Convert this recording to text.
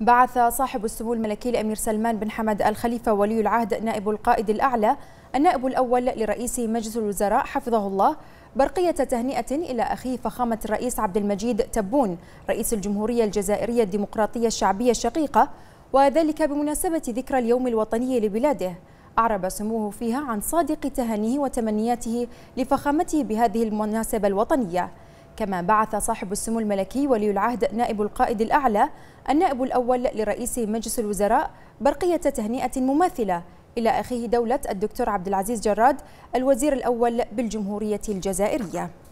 بعث صاحب السمو الملكي الأمير سلمان بن حمد الخليفة ولي العهد نائب القائد الأعلى النائب الأول لرئيس مجلس الوزراء حفظه الله برقية تهنئة إلى أخيه فخامة الرئيس عبد المجيد تبون رئيس الجمهورية الجزائرية الديمقراطية الشعبية الشقيقة وذلك بمناسبة ذكرى اليوم الوطني لبلاده أعرب سموه فيها عن صادق تهانيه وتمنياته لفخامته بهذه المناسبة الوطنية كما بعث صاحب السمو الملكي ولي العهد نائب القائد الأعلى النائب الأول لرئيس مجلس الوزراء برقية تهنئة مماثلة إلى أخيه دولة الدكتور عبد العزيز جراد الوزير الأول بالجمهورية الجزائرية